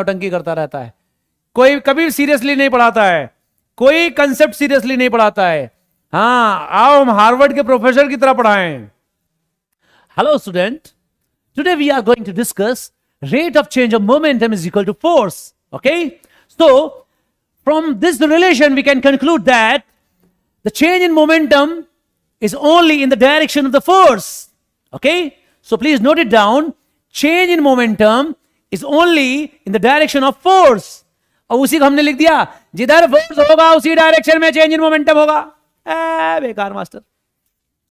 नौटंकी करता रहता है कोई कभी सीरियसली नहीं पढ़ाता है कोई कंसेप्ट सीरियसली नहीं पढ़ाता है हाँ आओ हम हार्वर्ड के प्रोफेसर की तरह पढ़ाएं hello student today we are going to discuss rate of change of momentum is equal to force okay so from this relation we can conclude that the change in momentum is only in the direction of the force okay so please note it down change in momentum is only in the direction of force और उसी को हमने लिख दिया जिधर force होगा उसी direction में चेंज इन मोमेंटम होगा ए, बेकार मास्टर